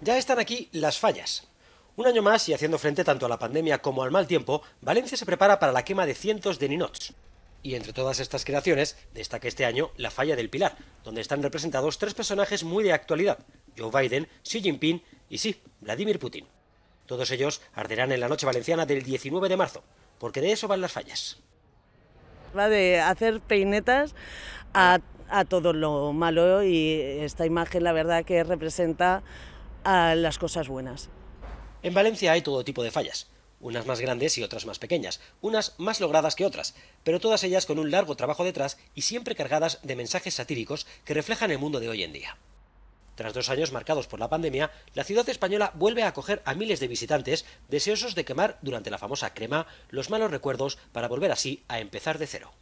Ya están aquí las fallas. Un año más y haciendo frente tanto a la pandemia como al mal tiempo, Valencia se prepara para la quema de cientos de ninots. Y entre todas estas creaciones, destaca este año la Falla del Pilar, donde están representados tres personajes muy de actualidad, Joe Biden, Xi Jinping y sí, Vladimir Putin. Todos ellos arderán en la noche valenciana del 19 de marzo, porque de eso van las fallas. Va de hacer peinetas a, a todo lo malo y esta imagen la verdad que representa a las cosas buenas. En Valencia hay todo tipo de fallas, unas más grandes y otras más pequeñas, unas más logradas que otras, pero todas ellas con un largo trabajo detrás y siempre cargadas de mensajes satíricos que reflejan el mundo de hoy en día. Tras dos años marcados por la pandemia, la ciudad española vuelve a acoger a miles de visitantes deseosos de quemar durante la famosa crema los malos recuerdos para volver así a empezar de cero.